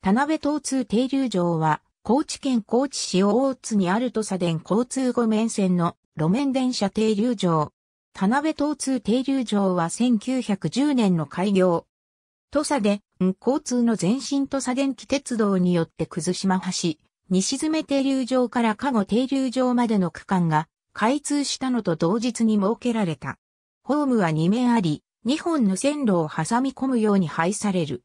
田辺東通停留場は、高知県高知市大津にある土佐電交通5面線の路面電車停留場。田辺東通停留場は1910年の開業。土佐で、交通の前身土佐電気鉄道によって崩島橋、西爪停留場から加護停留場までの区間が開通したのと同日に設けられた。ホームは2面あり、2本の線路を挟み込むように配される。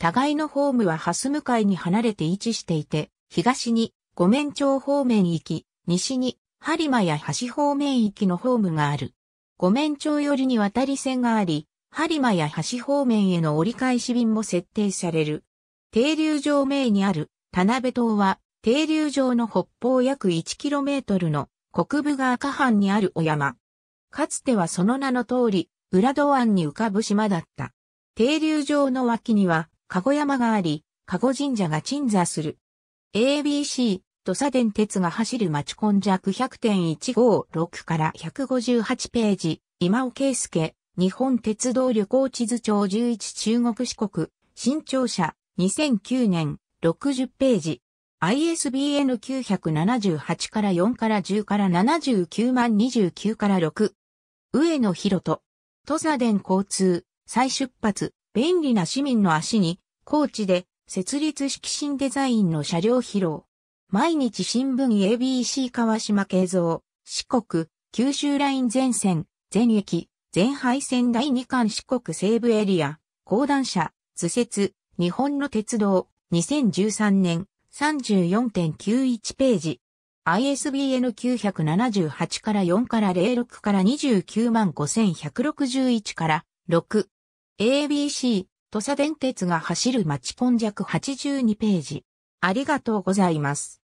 互いのホームはハス向かいに離れて位置していて、東に五面町方面行き、西に播磨や橋方面行きのホームがある。五面町寄りに渡り線があり、播磨や橋方面への折り返し便も設定される。停留場名にある田辺島は、停留場の北方約 1km の国部川下半にあるお山。かつてはその名の通り、浦戸湾に浮かぶ島だった。停留場の脇には、加護山があり、加護神社が鎮座する。ABC、土佐電鉄が走る町根弱100.156から158ページ、今尾圭介、日本鉄道旅行地図帳11中国四国、新庁舎、2009年、60ページ。ISBN 978から4から10から79万29から6。上野博人。土佐電交通、再出発、便利な市民の足に、高知で設立式新デザインの車両披露。毎日新聞 ABC 川島慶三、四国、九州ライン全線、全駅、全廃線第2巻四国西部エリア、高段車、図説、日本の鉄道、2013年、34.91ページ。ISBN 978から4から06から29万5161から6。ABC、土佐電鉄が走る街根弱82ページ。ありがとうございます。